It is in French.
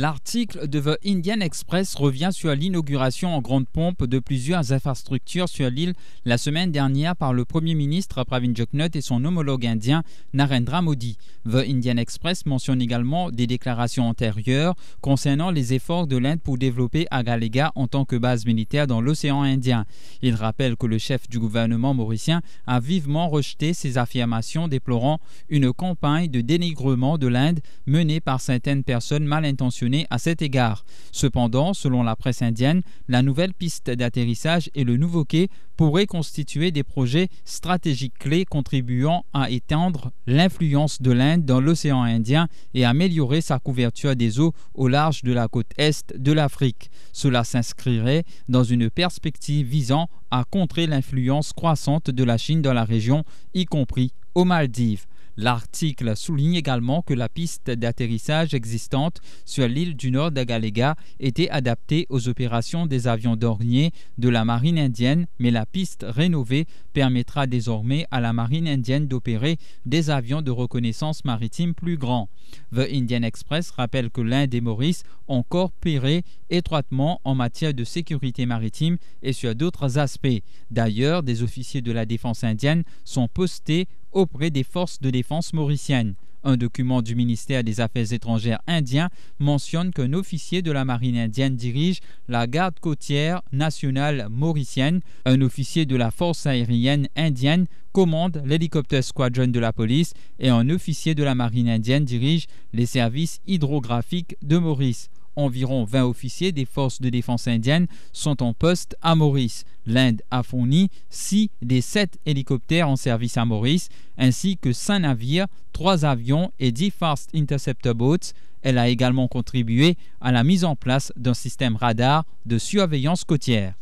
L'article de The Indian Express revient sur l'inauguration en grande pompe de plusieurs infrastructures sur l'île la semaine dernière par le Premier ministre Pravin et son homologue indien Narendra Modi. The Indian Express mentionne également des déclarations antérieures concernant les efforts de l'Inde pour développer Agalega en tant que base militaire dans l'océan Indien. Il rappelle que le chef du gouvernement mauricien a vivement rejeté ces affirmations déplorant une campagne de dénigrement de l'Inde menée par certaines personnes mal intentionnées à cet égard. Cependant, selon la presse indienne, la nouvelle piste d'atterrissage et le nouveau quai pourraient constituer des projets stratégiques clés contribuant à étendre l'influence de l'Inde dans l'océan Indien et améliorer sa couverture des eaux au large de la côte est de l'Afrique. Cela s'inscrirait dans une perspective visant à contrer l'influence croissante de la Chine dans la région, y compris aux Maldives. L'article souligne également que la piste d'atterrissage existante sur l'île du nord d'Agalega était adaptée aux opérations des avions d'ornier de la marine indienne, mais la piste rénovée permettra désormais à la marine indienne d'opérer des avions de reconnaissance maritime plus grands. The Indian Express rappelle que l'Inde et Maurice ont coopéré étroitement en matière de sécurité maritime et sur d'autres aspects. D'ailleurs, des officiers de la défense indienne sont postés auprès des forces de défense un document du ministère des Affaires étrangères indien mentionne qu'un officier de la marine indienne dirige la garde côtière nationale mauricienne. Un officier de la force aérienne indienne commande l'hélicoptère squadron de la police et un officier de la marine indienne dirige les services hydrographiques de Maurice environ 20 officiers des forces de défense indiennes sont en poste à Maurice. L'Inde a fourni 6 des 7 hélicoptères en service à Maurice, ainsi que 5 navires, 3 avions et 10 Fast Interceptor Boats. Elle a également contribué à la mise en place d'un système radar de surveillance côtière.